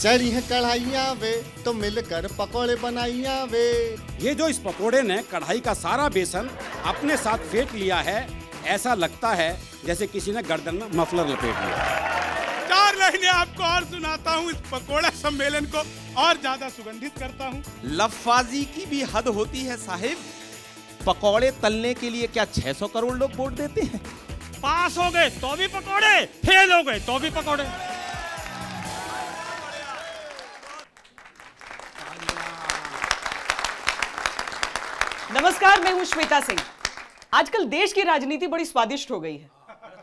चढ़ी है कढ़ाइया वे तो मिलकर पकोड़े बनाइया वे ये जो इस पकोड़े ने कढ़ाई का सारा बेसन अपने साथ फेंक लिया है ऐसा लगता है जैसे किसी ने गर्दन में मफलर लपेट लिया चार लाइनें आपको और सुनाता हूँ इस पकोड़ा सम्मेलन को और ज्यादा सुगंधित करता हूँ लफाजी की भी हद होती है साहिब पकोड़े तलने के लिए क्या सौ करोड़ लोग वोट देते हैं पास हो गए तो भी पकौड़े फेल हो गए तो भी पकौड़े नमस्कार मैं हूं श्वेता सिंह आजकल देश की राजनीति बड़ी स्वादिष्ट हो गई है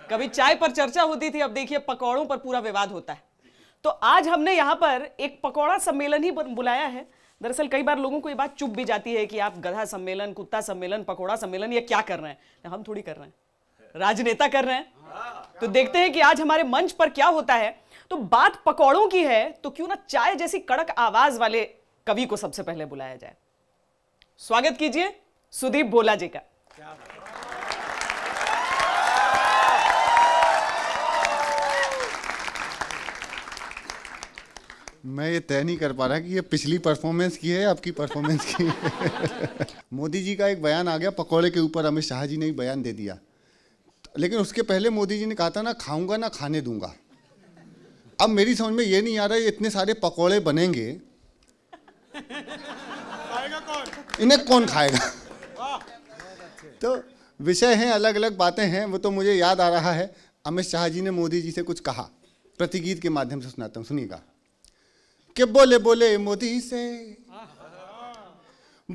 कभी चाय पर चर्चा होती थी अब देखिए पकौड़ों पर पूरा विवाद होता है तो आज हमने यहाँ पर एक पकौड़ा सम्मेलन ही बुलाया है दरअसल कई बार लोगों को ये बात चुप भी जाती है कि आप गधा सम्मेलन कुत्ता सम्मेलन पकौड़ा सम्मेलन ये क्या कर रहे हैं हम थोड़ी कर रहे हैं राजनेता कर रहे हैं तो देखते हैं कि आज हमारे मंच पर क्या होता है तो बात पकौड़ों की है तो क्यों ना चाय जैसी कड़क आवाज वाले कवि को सबसे पहले बुलाया जाए स्वागत कीजिए सुदीप भोला जी का मैं ये तय नहीं कर पा रहा कि ये पिछली परफॉर्मेंस की है आपकी परफॉर्मेंस की मोदी जी का एक बयान आ गया पकौड़े के ऊपर अमित शाह जी ने एक बयान दे दिया लेकिन उसके पहले मोदी जी ने कहा था ना खाऊंगा ना खाने दूंगा अब मेरी समझ में ये नहीं आ रहा है इतने सारे पकौड़े बनेंगे इन्हें कौन खाएगा तो विषय हैं अलग अलग बातें हैं वो तो मुझे याद आ रहा है अमित शाह जी ने मोदी जी से कुछ कहा प्रतिगीत के माध्यम से सुनाता हूँ सुनिएगा कि बोले बोले मोदी से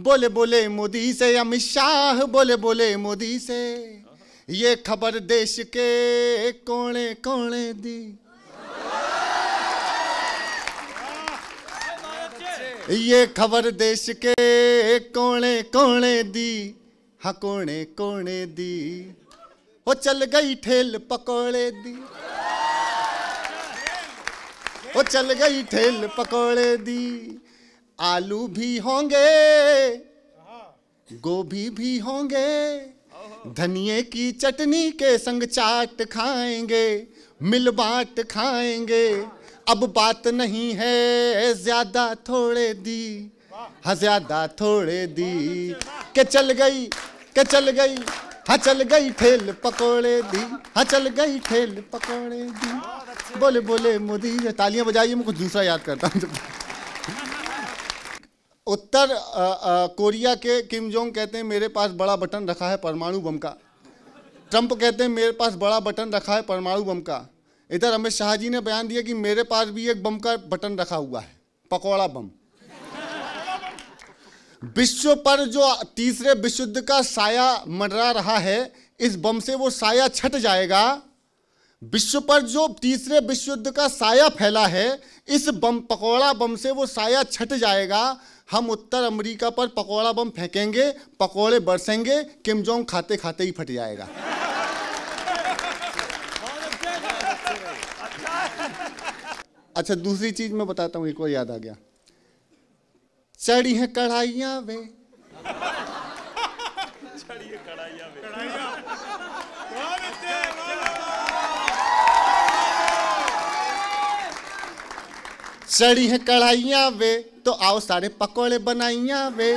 बोले बोले मोदी से अमित शाह बोले बोले मोदी से ये खबर देश के कोने कोने दी ये खबर देश के कोने कोने दी हाँ कोने कोने दी वो चल गई ठेल पकोड़े दी वो चल गई ठेल पकोड़े दी आलू भी होंगे गोभी भी होंगे धनिए की चटनी के संग चाट खाएंगे मिल बाट खाएंगे अब बात नहीं है ज्यादा थोड़े दी हाँ ज्यादा थोड़े दी के चल गई के चल गई हाँ चल गई ठेल पकोड़े दी हाँ चल गई ठेल पकोड़े दी बोले बोले मोदी तालियां बजाइए मैं कुछ दूसरा याद करता हूँ उत्तर आ, आ, कोरिया के किम जोंग कहते हैं मेरे पास बड़ा बटन रखा है परमाणु बम का ट्रंप कहते हैं मेरे पास बड़ा बटन रखा है परमाणु बम का इधर अमित शाह जी ने बयान दिया कि मेरे पास भी एक बम का बटन रखा हुआ है पकौड़ा बम विश्व पर जो तीसरे विश्व युद्ध का साया मंडरा रहा है इस बम से वो साया छट जाएगा विश्व पर जो तीसरे विश्व युद्ध का साया फैला है इस बम पकौड़ा बम से वो साया छट जाएगा हम उत्तर अमेरिका पर पकौड़ा बम फेंकेंगे पकौड़े बरसेंगे किमजोंग खाते खाते ही फट जाएगा अच्छा दूसरी चीज मैं बताता हूँ एक और याद आ गया चढ़ी है कढ़ाइया वे चढ़ी है कढ़ाइया वे तो आओ सारे पकौड़े बनाइया वे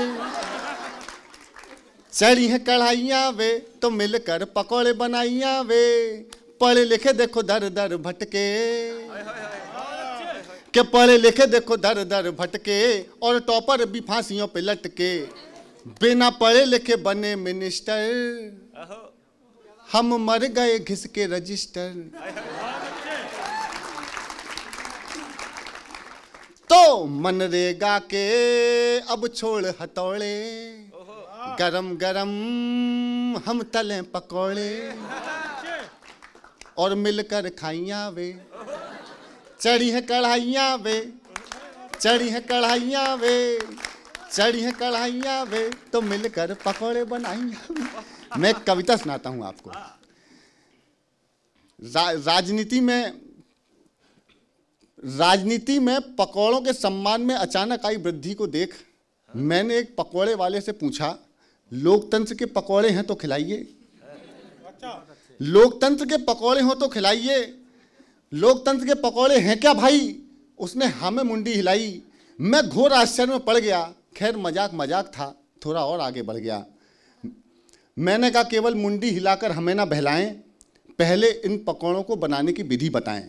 चढ़ी है कढ़ाइया वे तो मिलकर पकौड़े बनाइया वे पढ़े लिखे देखो दर दर भटके के पढ़े लिखे देखो दर दर भटके और टॉपर भी फांसियों पे लटके बिना पढ़े लिखे बने मिनिस्टर हम मर गए घिस के रजिस्टर तो मनरेगा के अब छोड़ हथौड़े गरम गरम हम तले पकौड़े और मिलकर खाइया वे चढ़ी है कढ़ाइया वे चढ़ी है कढ़ाइया वे चढ़ी है कढ़ाइया वे तो मिलकर पकौड़े बनाइया मैं कविता सुनाता हूँ आपको रा, राजनीति में राजनीति में पकौड़ों के सम्मान में अचानक आई वृद्धि को देख मैंने एक पकौड़े वाले से पूछा लोकतंत्र के पकौड़े हैं तो खिलाइए अच्छा। लोकतंत्र के पकौड़े हो तो खिलाइए लोकतंत्र के पकौड़े हैं क्या भाई उसने हमें हाँ मुंडी हिलाई मैं घोर आश्चर्य में पड़ गया खैर मजाक मजाक था थोड़ा और आगे बढ़ गया मैंने कहा केवल मुंडी हिलाकर हमें ना बहलाएं पहले इन पकौड़ों को बनाने की विधि बताएं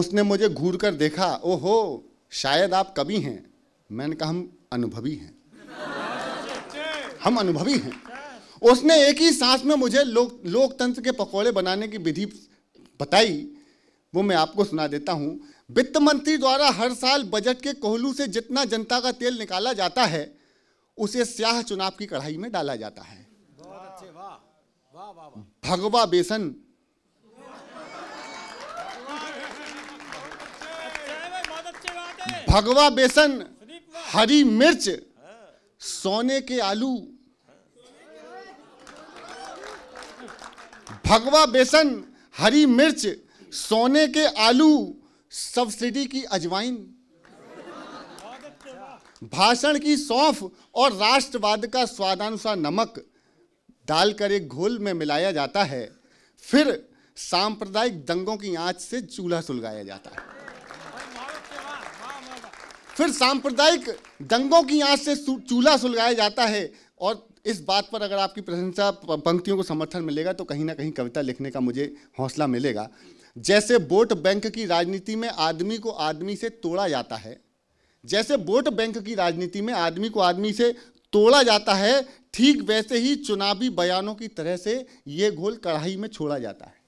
उसने मुझे घूर कर देखा ओहो शायद आप कभी हैं मैंने कहा हम अनुभवी हैं हम अनुभवी हैं उसने एक ही सांस में मुझे लोक लोकतंत्र के पकौड़े बनाने की विधि बताई वो मैं आपको सुना देता हूँ वित्त मंत्री द्वारा हर साल बजट के कोहलू से जितना जनता का तेल निकाला जाता है उसे स्याह चुनाव की कढ़ाई में डाला जाता है भगवा बेसन भगवा बेसन हरी मिर्च सोने के आलू भगवा बेसन हरी मिर्च सोने के आलू सब्सिडी की अजवाइन भाषण की सौंफ और राष्ट्रवाद का स्वादानुसार नमक डालकर एक घोल में मिलाया जाता है फिर सांप्रदायिक दंगों की आंच से चूल्हा सुलगाया जाता है फिर सांप्रदायिक दंगों की आंच से चूल्हा सुलगाया जाता है और इस बात पर अगर आपकी प्रशंसा पंक्तियों को समर्थन मिलेगा तो कहीं ना कहीं कविता लिखने का मुझे हौसला मिलेगा जैसे वोट बैंक की राजनीति में आदमी को आदमी से तोड़ा जाता है जैसे वोट बैंक की राजनीति में आदमी को आदमी से तोड़ा जाता है ठीक वैसे ही चुनावी बयानों की तरह से ये घोल कढ़ाई में छोड़ा जाता है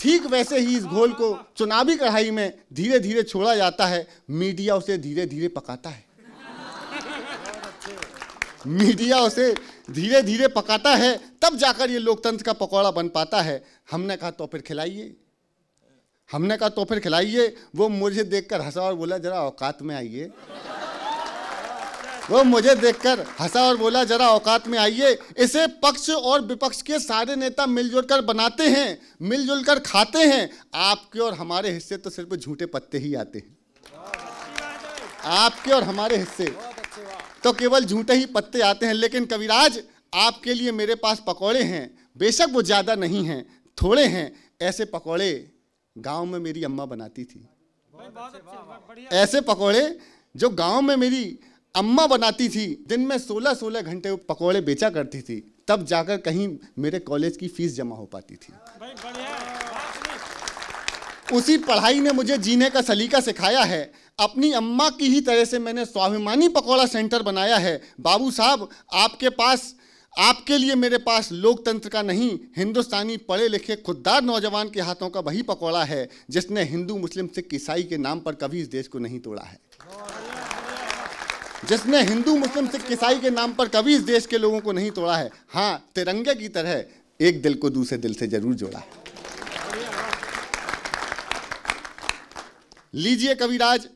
ठीक वैसे ही इस घोल को चुनावी कढ़ाई में धीरे धीरे छोड़ा जाता है मीडिया उसे धीरे धीरे पकाता है मीडिया उसे धीरे धीरे पकाता है तब जाकर ये लोकतंत्र का पकौड़ा बन पाता है हमने कहा तो फिर खिलाइए हमने कहा तो फिर खिलाइए वो मुझे देखकर हंसा और बोला जरा औकात में आइए वो मुझे देखकर हंसा और बोला जरा औकात में आइए इसे पक्ष और विपक्ष के सारे नेता मिलजुल कर बनाते हैं मिलजुल कर खाते हैं आपके और हमारे हिस्से तो सिर्फ झूठे पत्ते ही आते हैं आपके और हमारे हिस्से तो केवल झूठे ही पत्ते आते हैं लेकिन कविराज आपके लिए मेरे पास पकौड़े हैं बेशक वो ज़्यादा नहीं हैं थोड़े हैं ऐसे पकौड़े गांव में मेरी अम्मा बनाती थी ऐसे पकौड़े जो गांव में मेरी अम्मा बनाती थी दिन में 16-16 घंटे पकौड़े बेचा करती थी तब जाकर कहीं मेरे कॉलेज की फीस जमा हो पाती थी उसी पढ़ाई ने मुझे जीने का सलीका सिखाया है अपनी अम्मा की ही तरह से मैंने स्वाभिमानी पकौड़ा सेंटर बनाया है बाबू साहब आपके पास आपके लिए मेरे पास लोकतंत्र का नहीं हिंदुस्तानी पढ़े लिखे खुददार नौजवान के हाथों का वही पकौड़ा है जिसने हिंदू मुस्लिम सिख ईसाई के नाम पर कभी इस देश को नहीं तोड़ा है जिसने हिंदू मुस्लिम सिख ईसाई के नाम पर कभी इस देश के लोगों को नहीं तोड़ा है हाँ तिरंगे की तरह एक दिल को दूसरे दिल से जरूर जोड़ा है लीजिए कविराज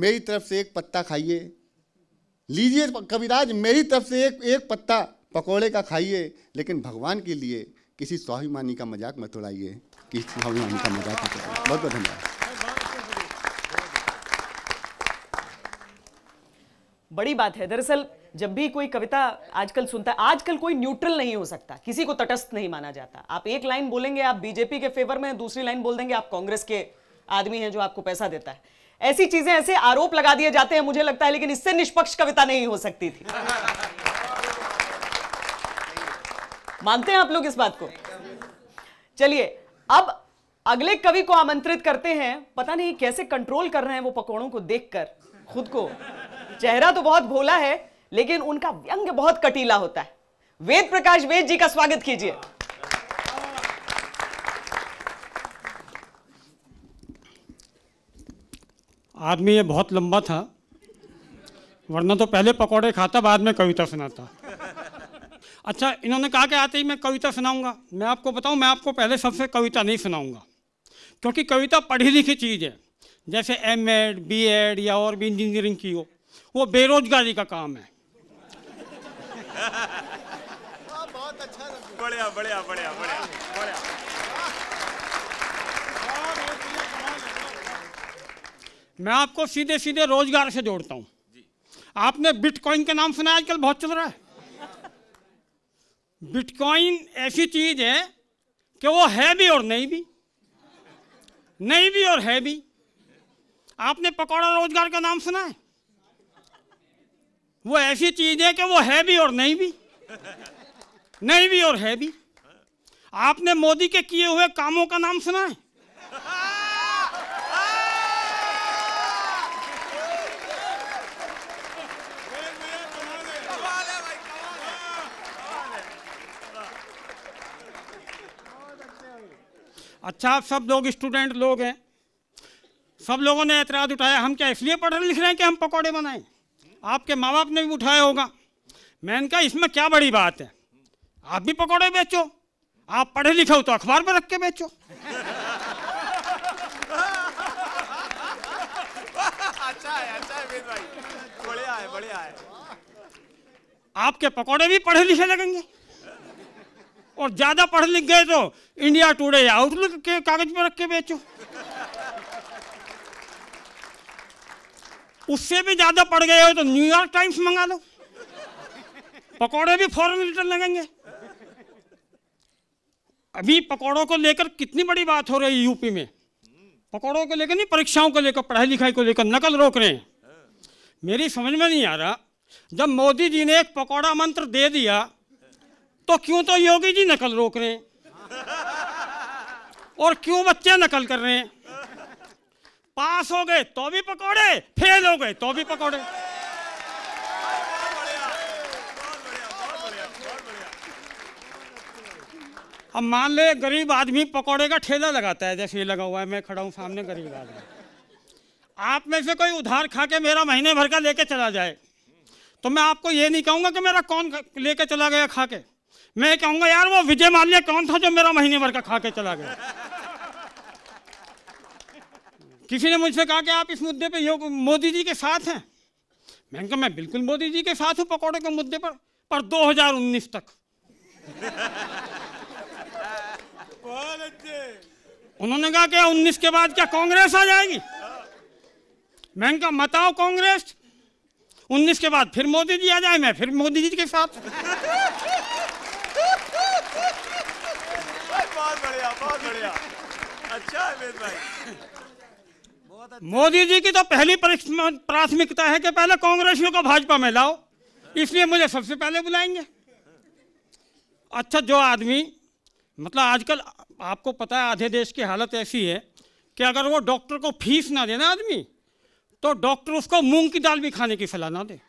मेरी तरफ से एक पत्ता खाइए लीजिए कविराज मेरी तरफ से एक एक पत्ता पकोड़े का खाइए लेकिन भगवान के लिए किसी स्वाभिमानी का मजाक मत उड़ाइए किसी स्वाभिमानी का मजाक मत उड़ाइए बहुत बहुत धन्यवाद बड़ी बात है दरअसल जब भी कोई कविता आजकल सुनता है आजकल कोई न्यूट्रल नहीं हो सकता किसी को तटस्थ नहीं माना जाता आप एक लाइन बोलेंगे आप बीजेपी के फेवर में दूसरी लाइन बोल देंगे आप कांग्रेस के आदमी है जो आपको पैसा देता है ऐसी चीजें ऐसे आरोप लगा दिए जाते हैं मुझे लगता है लेकिन इससे निष्पक्ष कविता नहीं हो सकती थी मानते हैं आप लोग इस बात को चलिए अब अगले कवि को आमंत्रित करते हैं पता नहीं कैसे कंट्रोल कर रहे हैं वो पकौड़ों को देखकर खुद को चेहरा तो बहुत भोला है लेकिन उनका व्यंग बहुत कटीला होता है वेद प्रकाश वेद जी का स्वागत कीजिए आदमी ये बहुत लंबा था वरना तो पहले पकौड़े खाता बाद में कविता सुनाता अच्छा इन्होंने कहा कि आते ही मैं कविता सुनाऊंगा मैं आपको बताऊं मैं आपको पहले सबसे कविता नहीं सुनाऊंगा क्योंकि कविता पढ़ी लिखी चीज़ है जैसे एम एड बी एड या और भी इंजीनियरिंग की हो वो बेरोजगारी का काम है हाँ, अच्छा बढ़िया बढ़िया बढ़िया मैं आपको सीधे सीधे रोजगार से जोड़ता हूँ आपने बिटकॉइन का नाम सुना आजकल बहुत चल रहा है बिटकॉइन ऐसी चीज है कि वो है भी और नहीं भी नहीं भी और है भी आपने पकौड़ा रोजगार का नाम सुना है वो ऐसी चीज है कि वो है भी और नहीं भी नहीं भी और है भी आपने मोदी के किए हुए कामों का नाम सुना है अच्छा आप सब लोग स्टूडेंट लोग हैं सब लोगों ने एतराज़ उठाया हम क्या इसलिए पढ़ लिख रहे हैं कि हम पकौड़े बनाएं आपके माँ बाप ने भी उठाया होगा मैंने कहा इसमें क्या बड़ी बात है आप भी पकौड़े बेचो आप पढ़े लिखे हो तो अखबार में रख के बेचो अच्छा है अच्छा है भाई बढ़िया है बढ़िया है आपके पकौड़े भी पढ़े लिखे लगेंगे और ज़्यादा पढ़ लिख गए तो इंडिया टुडे आउटलुक के कागज पर रख के बेचो उससे भी ज़्यादा पढ़ गए हो तो न्यूयॉर्क टाइम्स मंगा लो पकौड़े भी फॉरन रिटर्न लगेंगे अभी पकौड़ों को लेकर कितनी बड़ी बात हो रही है यूपी में पकौड़ों को लेकर नहीं परीक्षाओं को लेकर पढ़ाई लिखाई को लेकर नकल रोक रहे हैं मेरी समझ में नहीं आ रहा जब मोदी जी ने एक पकौड़ा मंत्र दे दिया तो क्यों तो योगी जी नकल रोक रहे हैं और क्यों बच्चे नकल कर रहे हैं पास हो गए तो भी पकोड़े फेल हो गए तो भी पकोड़े अब मान ले गरीब आदमी पकौड़े का ठेला लगाता है जैसे ये लगा हुआ है मैं खड़ा हूँ सामने गरीब आदमी आप में से कोई उधार खा के मेरा महीने भर का लेके चला जाए तो मैं आपको ये नहीं कहूँगा कि मेरा कौन लेके चला गया खा के मैं कहूंगा यार वो विजय माल्या कौन था जो मेरा महीने भर का खा के चला गया किसी ने मुझसे कहा कि आप इस मुद्दे पे योग मोदी जी के साथ हैं मैंने कहा मैं बिल्कुल मोदी जी के साथ हूँ पकौड़े के मुद्दे पर पर 2019 तक उन्होंने कहा कि 19 के बाद क्या कांग्रेस आ जाएगी मैंने कहा मताओ कांग्रेस 19 के बाद फिर मोदी जी आ जाए मैं फिर मोदी जी के साथ अच्छा मोदी जी की तो पहली प्राथमिकता है कि पहले कांग्रेसियों को भाजपा में लाओ इसलिए मुझे सबसे पहले बुलाएंगे अच्छा जो आदमी मतलब आजकल आपको पता है आधे देश की हालत ऐसी है कि अगर वो डॉक्टर को फीस ना देना आदमी तो डॉक्टर उसको मूंग की दाल भी खाने की सलाह ना दे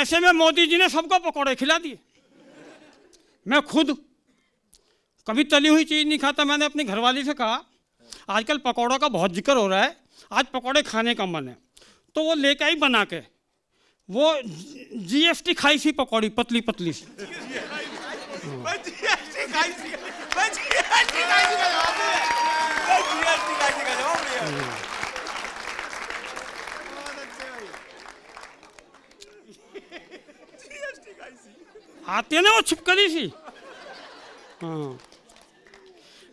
ऐसे में मोदी जी ने सबको पकौड़े खिला दिए मैं खुद कभी तली हुई चीज़ नहीं खाता मैंने अपनी घरवाली से कहा आजकल पकौड़ों का बहुत जिक्र हो रहा है आज पकौड़े खाने का मन है तो वो लेके आई बना के वो जीएसटी खाई सी पकौड़ी पतली पतली सी आते ना वो छिपकली सी हाँ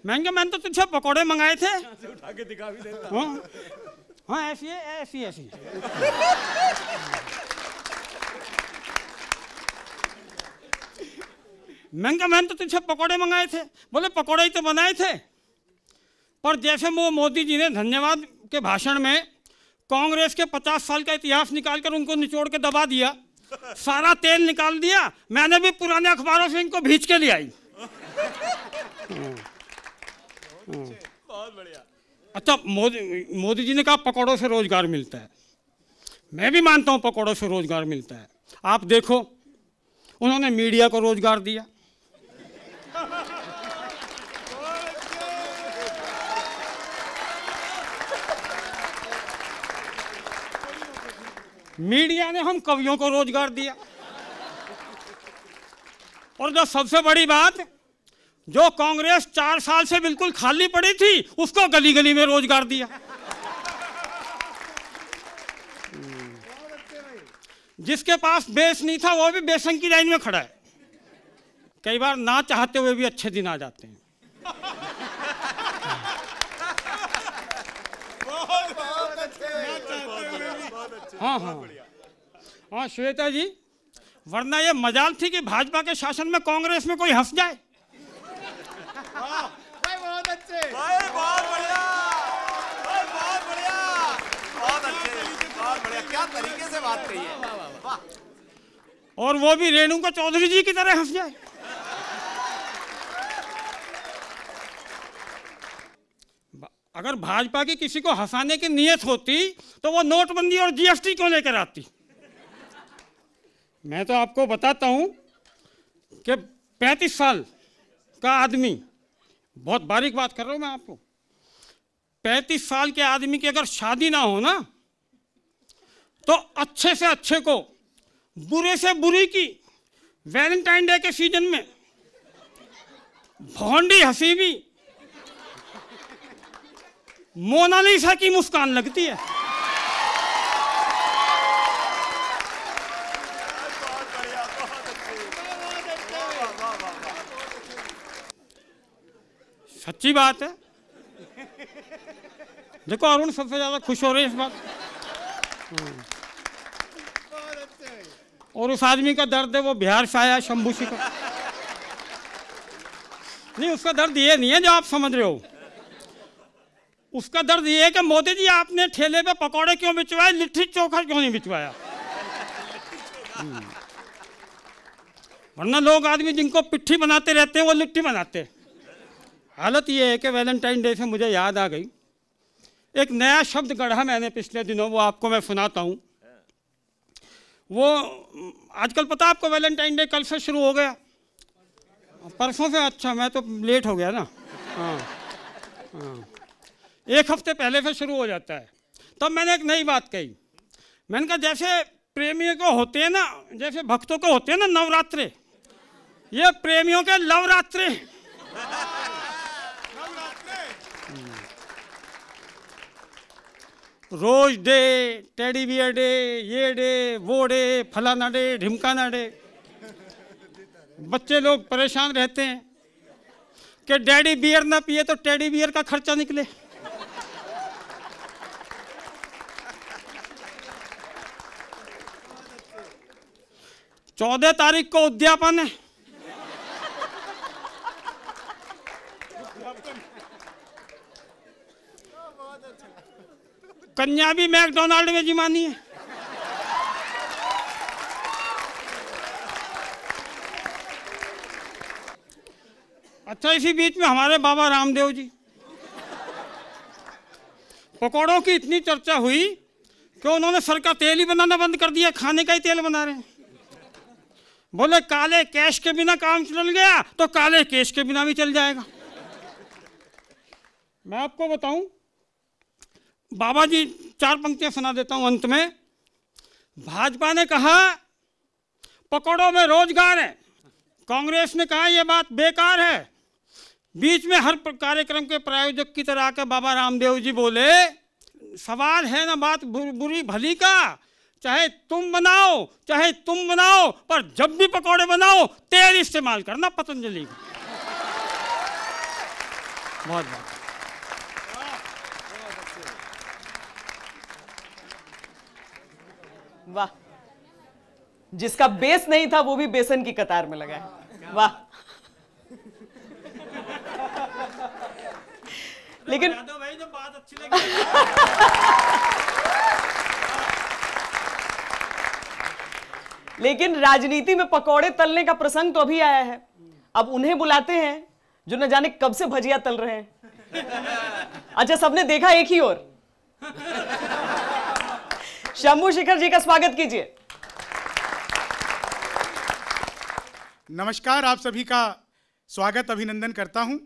मैंने कहा मैंने तो तुझे पकौड़े मंगाए थे उठा के दिखा भी देता हाँ हाँ ऐसी है ऐसी ऐसी मैंने कहा मैंने तो तुझे पकौड़े मंगाए थे बोले पकौड़े ही तो बनाए थे पर जैसे वो मोदी जी ने धन्यवाद के भाषण में कांग्रेस के पचास साल का इतिहास निकाल कर उनको निचोड़ के दबा दिया सारा तेल निकाल दिया मैंने भी पुराने अखबारों से इनको भींच के ले आई हाँ। बहुत हम्म। बढ़िया अच्छा मोदी मोदी जी ने कहा पकौड़ों से रोजगार मिलता है मैं भी मानता हूँ पकौड़ों से रोजगार मिलता है आप देखो उन्होंने मीडिया को रोजगार दिया मीडिया ने हम कवियों को रोजगार दिया और जो सबसे बड़ी बात जो कांग्रेस चार साल से बिल्कुल खाली पड़ी थी उसको गली गली में रोजगार दिया जिसके पास बेस नहीं था वो भी बेसन की लाइन में खड़ा है कई बार ना चाहते हुए भी अच्छे दिन आ जाते हैं हाँ हाँ हाँ श्वेता जी वरना ये मजाल थी कि भाजपा के शासन में कांग्रेस में कोई हंस जाए भाई बहुत अच्छे भाई बहुत बढ़िया भाई बहुत बढ़िया बहुत अच्छे बहुत बढ़िया क्या तरीके से बात है और वो भी रेणुका चौधरी जी की तरह हंस जाए अगर भाजपा की किसी को हंसाने की नीयत होती तो वो नोटबंदी और जीएसटी क्यों लेकर आती मैं तो आपको बताता हूं कि 35 साल का आदमी बहुत बारीक बात कर रहा हूँ मैं आपको पैंतीस साल के आदमी की अगर शादी ना हो ना तो अच्छे से अच्छे को बुरे से बुरी की वैलेंटाइन डे के सीजन में भौंडी हसीबी मोनालिसा की मुस्कान लगती है सच्ची बात है देखो अरुण सबसे ज़्यादा खुश हो रहे हैं इस बात और उस आदमी का दर्द है वो बिहार से आया शंभू जी का नहीं उसका दर्द ये नहीं है जो आप समझ रहे हो उसका दर्द ये है कि मोदी जी आपने ठेले पे पकौड़े क्यों बिचवाए लिट्टी चोखा क्यों नहीं बिचवाया हम्म। वरना लोग आदमी जिनको पिट्ठी बनाते रहते हैं वो लिट्टी बनाते हैं हालत ये है कि वैलेंटाइन डे से मुझे याद आ गई एक नया शब्द गढ़ा मैंने पिछले दिनों वो आपको मैं सुनाता हूँ वो आजकल पता आपको वैलेंटाइन डे कल से शुरू हो गया परसों से अच्छा मैं तो लेट हो गया ना हाँ, हाँ। एक हफ्ते पहले से शुरू हो जाता है तब मैंने एक नई बात कही मैंने कहा जैसे प्रेमियों को होते हैं ना जैसे भक्तों को होते हैं ना नवरात्रे ये प्रेमियों के नवरात्रे rose day teddy bear day ये डे वो डे फलाना डे ढिमकाना डे बच्चे लोग परेशान रहते हैं कि डैडी बियर ना पिए तो टेडी बियर का खर्चा निकले चौदह तारीख को उद्यापन है कन्या भी मैकडोनाल्ड में जिमानी है अच्छा इसी बीच में हमारे बाबा रामदेव जी पकौड़ों की इतनी चर्चा हुई कि उन्होंने सर का तेल ही बनाना बंद कर दिया खाने का ही तेल बना रहे हैं बोले काले कैश के बिना काम चल गया तो काले कैश के बिना भी चल जाएगा मैं आपको बताऊं बाबा जी चार पंक्तियां सुना देता हूं अंत में भाजपा ने कहा पकौड़ों में रोजगार है कांग्रेस ने कहा यह बात बेकार है बीच में हर कार्यक्रम के प्रायोजक की तरह आकर बाबा रामदेव जी बोले सवाल है ना बात बुरी भली का चाहे तुम बनाओ चाहे तुम बनाओ पर जब भी पकौड़े बनाओ तेल इस्तेमाल करना पतंजलि बहुत बहुत वाह जिसका बेस नहीं था वो भी बेसन की कतार में लगा है वाह लेकिन तो भाई तो बात अच्छी लगी लेकिन राजनीति में पकौड़े तलने का प्रसंग तो अभी आया है अब उन्हें बुलाते हैं जो न जाने कब से भजिया तल रहे हैं अच्छा सबने देखा एक ही और शंभू शेखर जी का स्वागत कीजिए नमस्कार आप सभी का स्वागत अभिनंदन करता हूं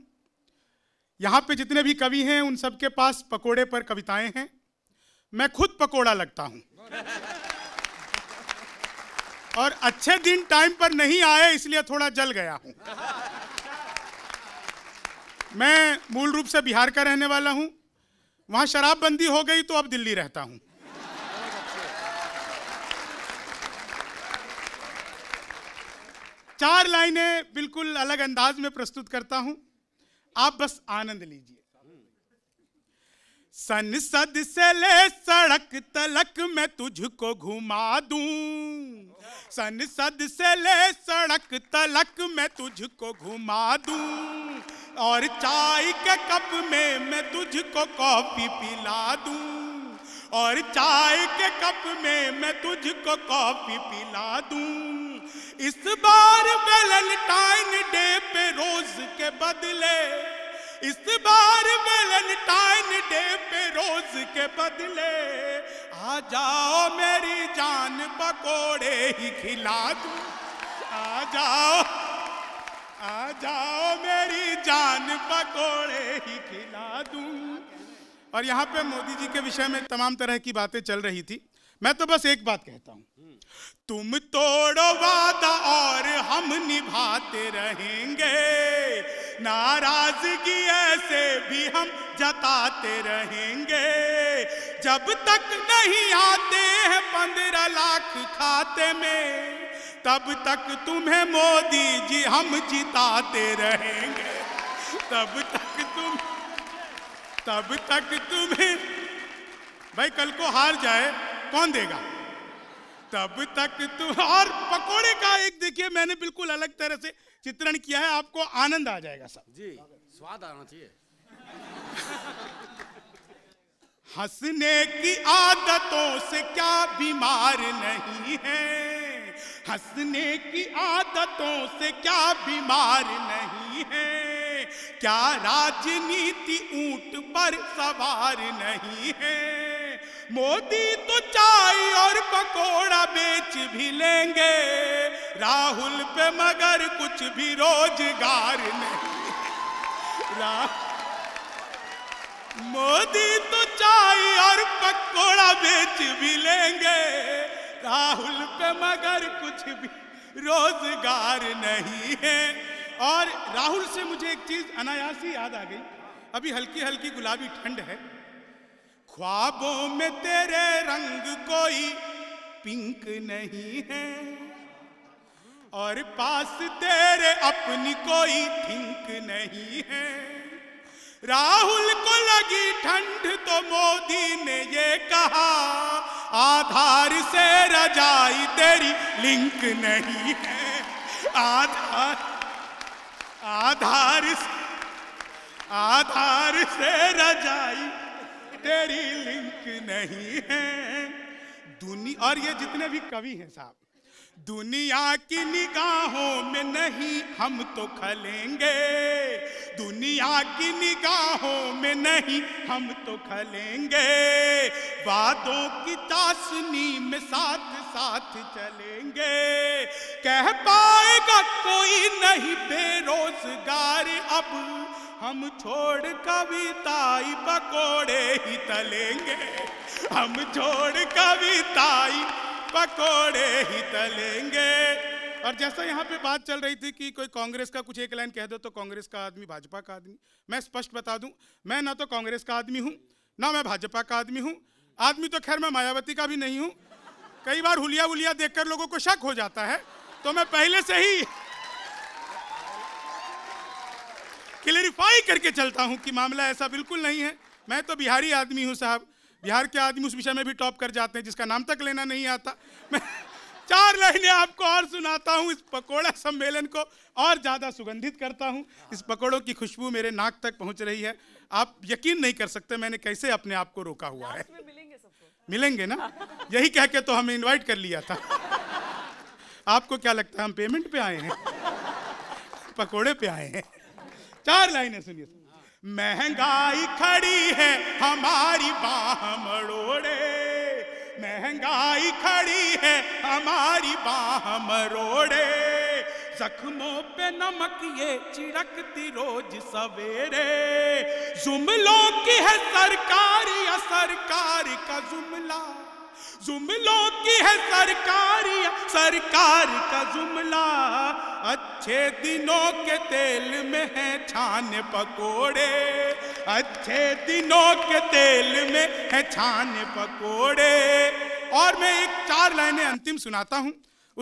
यहां पे जितने भी कवि हैं उन सबके पास पकोड़े पर कविताएं हैं मैं खुद पकोड़ा लगता हूं और अच्छे दिन टाइम पर नहीं आए इसलिए थोड़ा जल गया हूं मैं मूल रूप से बिहार का रहने वाला हूं वहां शराबबंदी हो गई तो अब दिल्ली रहता हूं चार लाइनें बिल्कुल अलग अंदाज में प्रस्तुत करता हूं आप बस आनंद लीजिए संसद से ले सड़क तलक मैं तुझको घुमा दूं संसद से ले सड़क तलक मैं तुझको घुमा दूं और चाय के कप में मैं तुझको कॉफी पिला दूं और चाय के कप में मैं तुझको कॉफी पिला दूं इस बार वैलेंटाइन डे पे रोज के बदले इस बार वैलेंटाइन डे पे रोज के बदले आ जाओ मेरी जान पकोड़े ही खिला दू आ जाओ आ जाओ मेरी जान पकोड़े ही खिला दूं और यहाँ पे मोदी जी के विषय में तमाम तरह की बातें चल रही थी मैं तो बस एक बात कहता हूं तुम तोड़ो वादा और हम निभाते रहेंगे नाराजगी ऐसे भी हम जताते रहेंगे जब तक नहीं आते हैं पंद्रह लाख खाते में तब तक तुम्हें मोदी जी हम जिताते रहेंगे तब तक तुम तब तक तुम्हें भाई कल को हार जाए कौन देगा तब तक तू और पकोड़े का एक देखिए मैंने बिल्कुल अलग तरह से चित्रण किया है आपको आनंद आ जाएगा सब जी स्वाद आना चाहिए हंसने की आदतों से क्या बीमार नहीं है हंसने की आदतों से क्या बीमार नहीं है क्या राजनीति ऊंट पर सवार नहीं है मोदी तो चाय और पकोड़ा बेच भी लेंगे राहुल पे मगर कुछ भी रोजगार नहीं राहुल मोदी तो चाय और पकौड़ा बेच भी लेंगे राहुल पे मगर कुछ भी रोजगार नहीं है और राहुल से मुझे एक चीज अनायास ही याद आ गई अभी हल्की हल्की गुलाबी ठंड है ख्वाबों में तेरे रंग कोई पिंक नहीं है और पास तेरे अपनी कोई थिंक नहीं है राहुल को लगी ठंड तो मोदी ने ये कहा आधार से रजाई तेरी लिंक नहीं है आधार आधार से, आधार से रजाई तेरी लिंक नहीं है दुनिया और ये जितने भी कवि हैं साहब दुनिया की निगाहों में नहीं हम तो खलेंगे दुनिया की निगाहों में नहीं हम तो खलेंगे वादों की चाशनी में साथ साथ चलेंगे कह पाएगा कोई नहीं बेरोजगार अब हम छोड़ कविताई पकोड़े ही तलेंगे हम छोड़ कविताई पकोड़े ही तलेंगे और जैसा यहाँ पे बात चल रही थी कि कोई कांग्रेस का कुछ एक लाइन कह दो तो कांग्रेस का आदमी भाजपा का आदमी मैं स्पष्ट बता दूं मैं ना तो कांग्रेस का आदमी हूँ ना मैं भाजपा का आदमी हूँ आदमी तो खैर मैं मायावती का भी नहीं हूँ कई बार हुलिया वुलिया देखकर लोगों को शक हो जाता है तो मैं पहले से ही क्लेरिफाई करके चलता हूँ कि मामला ऐसा बिल्कुल नहीं है मैं तो बिहारी आदमी हूँ साहब बिहार के आदमी उस विषय में भी टॉप कर जाते हैं जिसका नाम तक लेना नहीं आता मैं चार लाइनें आपको और सुनाता हूँ इस पकोड़ा सम्मेलन को और ज़्यादा सुगंधित करता हूँ इस पकोड़ों की खुशबू मेरे नाक तक पहुँच रही है आप यकीन नहीं कर सकते मैंने कैसे अपने आप को रोका हुआ है मिलेंगे, मिलेंगे ना यही कह के तो हमें इनवाइट कर लिया था आपको क्या लगता है हम पेमेंट पे आए हैं पकोड़े पे आए हैं चार लाइनें सुनिए महंगाई खड़ी है हमारी बाह मरोड़े महंगाई खड़ी है हमारी बाह मरोड़े जख्मों पे नमक ये चिड़कती रोज सवेरे जुमलों की है सरकारी असरकार का जुमला जुमलों की है सरकारी सरकार का जुमला अच्छे दिनों के तेल में है छान पकोड़े अच्छे दिनों के तेल में है छान पकोड़े और मैं एक चार लाइनें अंतिम सुनाता हूं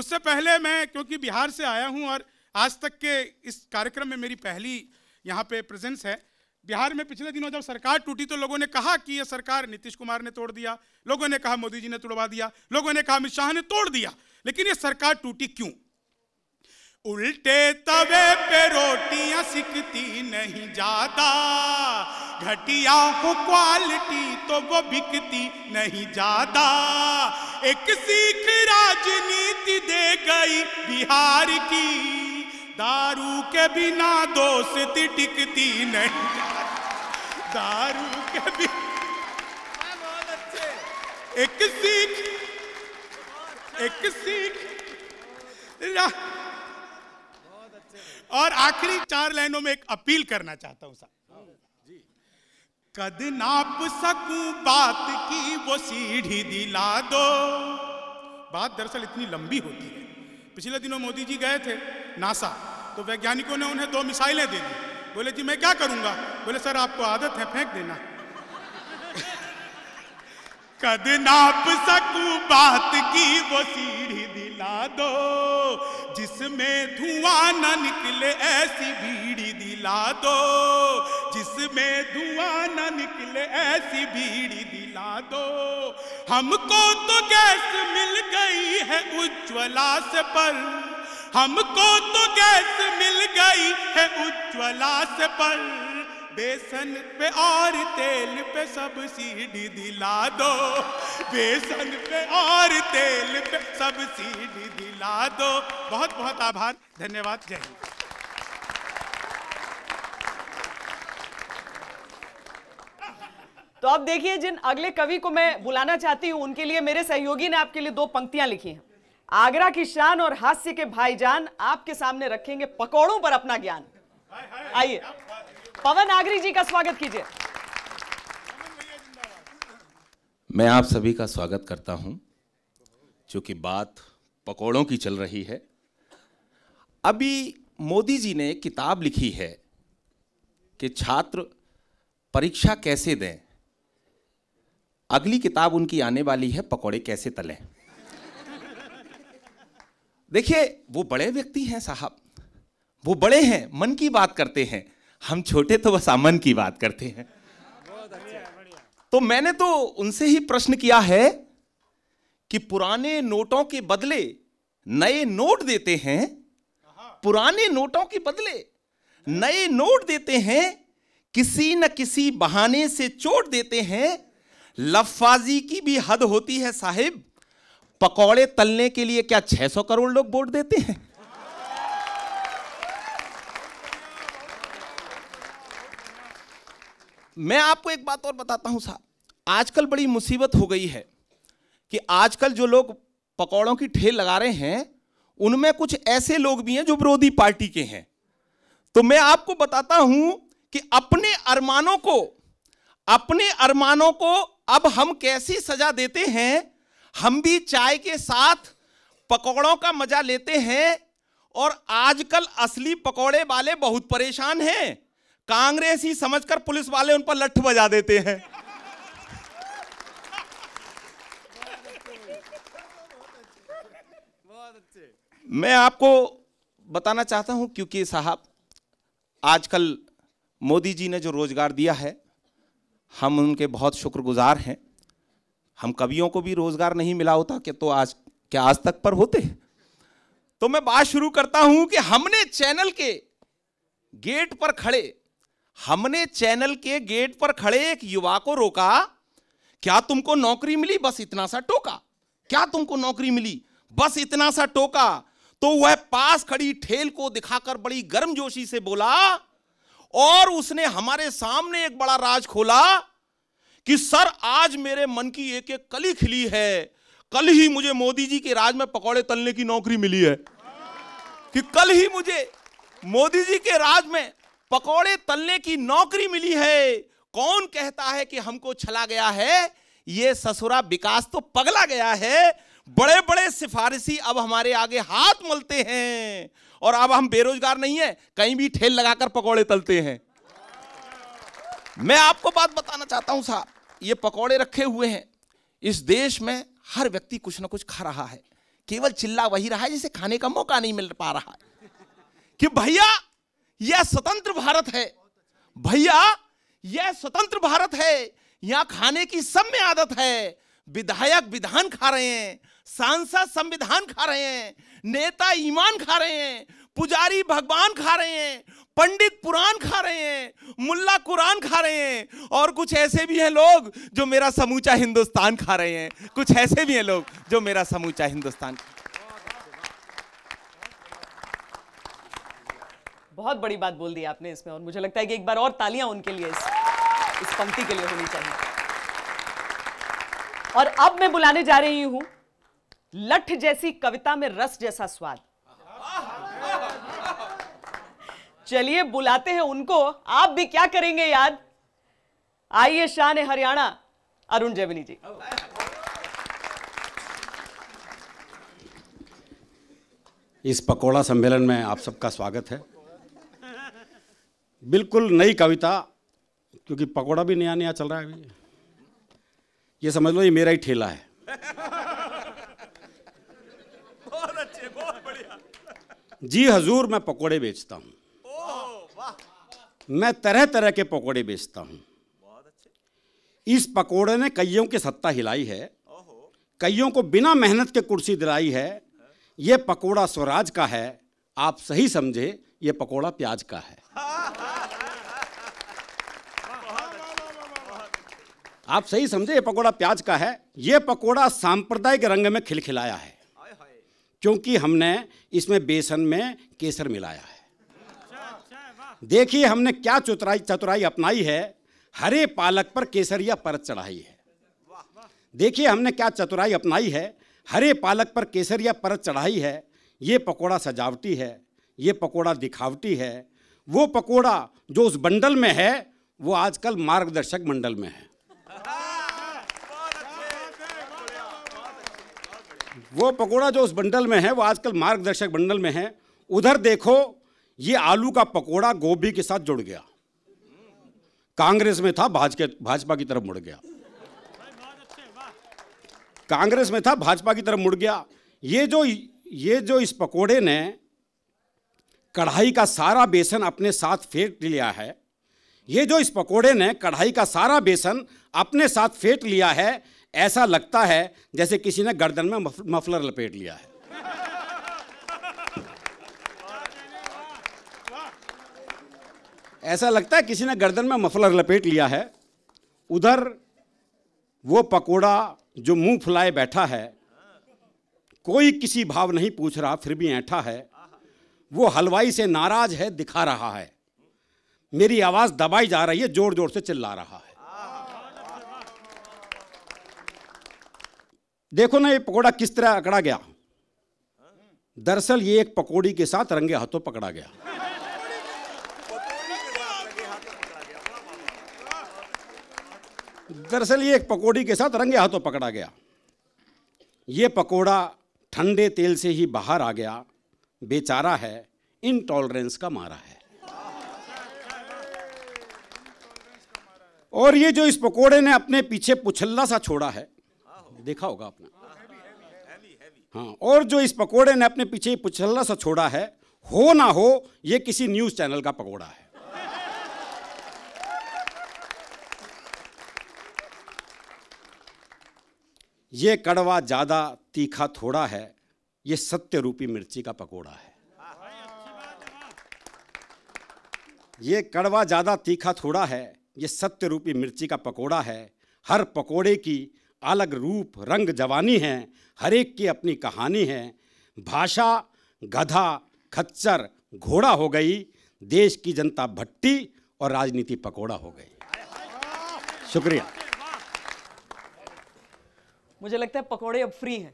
उससे पहले मैं क्योंकि बिहार से आया हूं और आज तक के इस कार्यक्रम में मेरी पहली यहां पे प्रेजेंस है बिहार में पिछले दिनों जब सरकार टूटी तो लोगों ने कहा कि ये सरकार नीतीश कुमार ने तोड़ दिया लोगों ने कहा मोदी जी ने तोड़वा दिया लोगों ने कहा अमित शाह ने तोड़ दिया लेकिन ये सरकार टूटी क्यों उल्टे तवे पे रोटियां सिकती नहीं जाता घटिया हो क्वालिटी तो वो बिकती नहीं जाता एक सीख राजनीति दे गई बिहार की दारू के बिना दोस्ती टिकती नहीं दारू के बिना एक सीख एक सीख और आखिरी चार लाइनों में एक अपील करना चाहता हूं साहब हाँ, कद नाप सकूं बात की वो सीढ़ी दिला दो बात दरअसल इतनी लंबी होती है पिछले दिनों मोदी जी गए थे नासा तो वैज्ञानिकों ने उन्हें दो मिसाइलें दे दी बोले जी मैं क्या करूंगा बोले सर आपको आदत है फेंक देना कद नाप सकू बात की वो सीढ़ी दिला दो जिसमें धुआं न निकले ऐसी भीड़ी दिला दो उसमें धुआं न निकले ऐसी भीड़ दिला दो हमको तो गैस मिल गई है उज्ज्वला से पर हमको तो गैस मिल गई है उज्ज्वला से पर बेसन पे और तेल पे सब सीढ़ी दिला दो बेसन पे और तेल पे सब सीढ़ी दिला दो बहुत बहुत आभार धन्यवाद जय हिंद तो आप देखिए जिन अगले कवि को मैं बुलाना चाहती हूं उनके लिए मेरे सहयोगी ने आपके लिए दो पंक्तियां लिखी हैं आगरा की शान और हास्य के भाईजान आपके सामने रखेंगे पकौड़ों पर अपना ज्ञान आइए पवन आगरी जी का स्वागत कीजिए मैं आप सभी का स्वागत करता हूं चूंकि बात पकौड़ों की चल रही है अभी मोदी जी ने किताब लिखी है कि छात्र परीक्षा कैसे दें अगली किताब उनकी आने वाली है पकौड़े कैसे तले देखिए वो बड़े व्यक्ति हैं साहब वो बड़े हैं मन की बात करते हैं हम छोटे तो बस अमन की बात करते हैं तो मैंने तो उनसे ही प्रश्न किया है कि पुराने नोटों के बदले नए नोट देते हैं पुराने नोटों के बदले नए नोट देते हैं किसी न किसी बहाने से चोट देते हैं लफाजी की भी हद होती है साहिब पकौड़े तलने के लिए क्या 600 करोड़ लोग वोट देते हैं मैं आपको एक बात और बताता हूं साहब आजकल बड़ी मुसीबत हो गई है कि आजकल जो लोग पकौड़ों की ठेल लगा रहे हैं उनमें कुछ ऐसे लोग भी हैं जो विरोधी पार्टी के हैं तो मैं आपको बताता हूं कि अपने अरमानों को अपने अरमानों को अब हम कैसी सजा देते हैं हम भी चाय के साथ पकौड़ों का मजा लेते हैं और आजकल असली पकौड़े वाले बहुत परेशान हैं कांग्रेस ही समझकर पुलिस वाले उन पर लठ बजा देते हैं मैं आपको बताना चाहता हूं क्योंकि साहब आजकल मोदी जी ने जो रोजगार दिया है हम उनके बहुत शुक्रगुजार हैं हम कवियों को भी रोज़गार नहीं मिला होता कि तो आज क्या आज तक पर होते तो मैं बात शुरू करता हूं कि हमने चैनल के गेट पर खड़े हमने चैनल के गेट पर खड़े एक युवा को रोका क्या तुमको नौकरी मिली बस इतना सा टोका क्या तुमको नौकरी मिली बस इतना सा टोका तो वह पास खड़ी ठेल को दिखाकर बड़ी गर्मजोशी से बोला और उसने हमारे सामने एक बड़ा राज खोला कि सर आज मेरे मन की एक एक कली खिली है कल ही मुझे मोदी जी के राज में पकौड़े तलने की नौकरी मिली है कि कल ही मुझे मोदी जी के राज में पकौड़े तलने की नौकरी मिली है कौन कहता है कि हमको छला गया है ये ससुरा विकास तो पगला गया है बड़े बड़े सिफारिशी अब हमारे आगे हाथ मलते हैं और अब हम बेरोजगार नहीं है कहीं भी ठेल लगाकर पकौड़े तलते हैं मैं आपको बात बताना चाहता हूं साहब ये पकौड़े रखे हुए हैं इस देश में हर व्यक्ति कुछ ना कुछ खा रहा है केवल चिल्ला वही रहा है जिसे खाने का मौका नहीं मिल पा रहा है कि भैया यह स्वतंत्र भारत है भैया यह स्वतंत्र भारत है यहां खाने की सब में आदत है विधायक विधान खा रहे हैं सांसद संविधान खा रहे हैं नेता ईमान खा रहे हैं पुजारी भगवान खा रहे हैं पंडित पुराण खा रहे हैं मुल्ला कुरान खा रहे हैं और कुछ ऐसे भी हैं लोग जो मेरा समूचा हिंदुस्तान खा रहे हैं कुछ ऐसे भी हैं लोग जो मेरा समूचा हिंदुस्तान बहुत बड़ी बात बोल दी आपने इसमें और मुझे लगता है कि एक बार और तालियां उनके लिए इस, इस पंक्ति के लिए होनी चाहिए और अब मैं बुलाने जा रही हूं लठ जैसी कविता में रस जैसा स्वाद चलिए बुलाते हैं उनको आप भी क्या करेंगे याद आइए शान हरियाणा अरुण जैमिनी जी इस पकोड़ा सम्मेलन में आप सबका स्वागत है बिल्कुल नई कविता क्योंकि पकोड़ा भी नया नया चल रहा है अभी ये समझ लो ये मेरा ही ठेला है जी हजूर मैं पकोड़े बेचता हूँ मैं तरह तरह के पकोड़े बेचता हूँ इस पकोड़े ने कईयों की सत्ता हिलाई है कईयों को बिना मेहनत के कुर्सी दिलाई है ये पकोड़ा स्वराज का है आप सही समझे ये पकोड़ा प्याज का है आप सही समझे ये पकोड़ा प्याज का है ये पकोड़ा सांप्रदायिक रंग में खिलखिलाया है क्योंकि हमने इसमें बेसन में केसर मिलाया है देखिए हमने क्या चतुराई चतुराई अपनाई है हरे पालक पर केसरिया परत चढ़ाई है देखिए हमने क्या चतुराई अपनाई है हरे पालक पर केसरिया परत चढ़ाई है ये पकोड़ा सजावटी है ये पकोड़ा दिखावटी है वो पकोड़ा जो उस बंडल में है वो आजकल मार्गदर्शक मंडल में है वो पकोड़ा जो उस बंडल में है वो आजकल मार्गदर्शक बंडल में है उधर देखो ये आलू का पकोड़ा गोभी के साथ जुड़ गया कांग्रेस में था भाजपा भाजपा की तरफ मुड़ गया कांग्रेस में था भाजपा की तरफ मुड़ गया ये जो ये जो इस पकोड़े ने कढ़ाई का सारा बेसन अपने साथ फेंट लिया है ये जो इस पकोड़े ने कढ़ाई का सारा बेसन अपने साथ फेंट लिया है ऐसा लगता है जैसे किसी ने गर्दन में मफलर लपेट लिया है ऐसा लगता है किसी ने गर्दन में मफलर लपेट लिया है उधर वो पकोड़ा जो मुंह फुलाए बैठा है कोई किसी भाव नहीं पूछ रहा फिर भी ऐठा है वो हलवाई से नाराज है दिखा रहा है मेरी आवाज़ दबाई जा रही है ज़ोर ज़ोर से चिल्ला रहा है देखो ना ये पकोड़ा किस तरह अकड़ा गया दरअसल ये एक पकोड़ी के साथ रंगे हाथों पकड़ा गया दरअसल ये एक पकोड़ी के साथ रंगे हाथों पकड़ा गया ये पकोड़ा ठंडे तेल से ही बाहर आ गया बेचारा है इनटॉलरेंस का मारा है और ये जो इस पकोड़े ने अपने पीछे पुछल्ला सा छोड़ा है देखा होगा आपने हाँ और जो इस पकोड़े ने अपने पीछे पुछल्ला सा छोड़ा है हो ना हो ये किसी न्यूज चैनल का पकोड़ा है ये कड़वा ज्यादा तीखा थोड़ा है ये सत्य रूपी मिर्ची का पकोड़ा है ये कड़वा ज्यादा तीखा थोड़ा है ये सत्य रूपी मिर्ची का पकोड़ा है हर पकोड़े की अलग रूप रंग जवानी है हर एक की अपनी कहानी है भाषा गधा खच्चर घोड़ा हो गई देश की जनता भट्टी और राजनीति पकोड़ा हो गई शुक्रिया मुझे लगता है पकोड़े अब फ्री हैं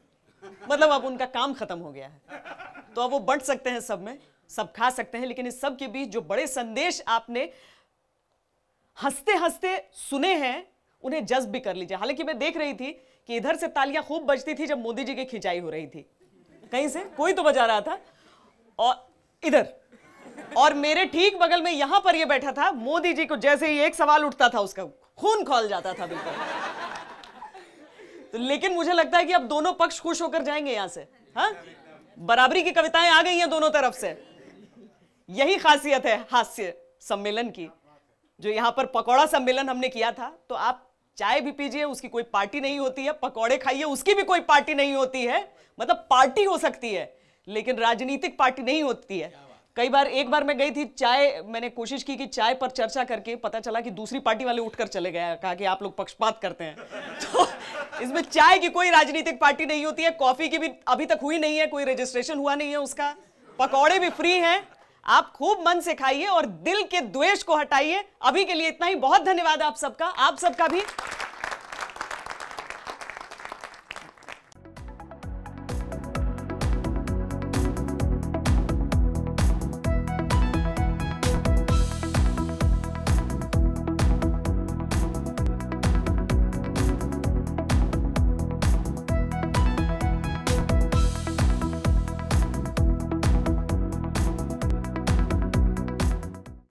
मतलब अब उनका काम खत्म हो गया है तो अब वो बंट सकते हैं सब में सब खा सकते हैं लेकिन इस सब के बीच जो बड़े संदेश आपने हंसते हंसते सुने हैं उन्हें जज्ब भी कर लीजिए हालांकि मैं देख रही थी कि इधर से तालियां खूब बजती थी जब मोदी जी की खिंचाई हो रही थी कहीं से कोई तो बजा रहा था और इधर और मेरे ठीक बगल में यहां पर ये बैठा था मोदी जी को जैसे ही एक सवाल उठता था उसका खून खोल जाता था बिल्कुल तो लेकिन मुझे लगता है कि अब दोनों पक्ष खुश होकर जाएंगे यहां से हाँ बराबरी की कविताएं आ गई हैं दोनों तरफ से यही खासियत है हास्य सम्मेलन की जो यहां पर पकौड़ा सम्मेलन हमने किया था तो आप चाय भी पीजिए उसकी कोई पार्टी नहीं होती है पकौड़े खाइए उसकी भी कोई पार्टी नहीं होती है मतलब पार्टी हो सकती है लेकिन राजनीतिक पार्टी नहीं होती है कई बार एक बार मैं गई थी चाय मैंने कोशिश की कि चाय पर चर्चा करके पता चला कि दूसरी पार्टी वाले उठकर चले गए कहा कि आप लोग पक्षपात करते हैं तो इसमें चाय की कोई राजनीतिक पार्टी नहीं होती है कॉफी की भी अभी तक हुई नहीं है कोई रजिस्ट्रेशन हुआ नहीं है उसका पकौड़े भी फ्री हैं आप खूब मन से खाइए और दिल के द्वेष को हटाइए अभी के लिए इतना ही बहुत धन्यवाद आप सबका आप सबका भी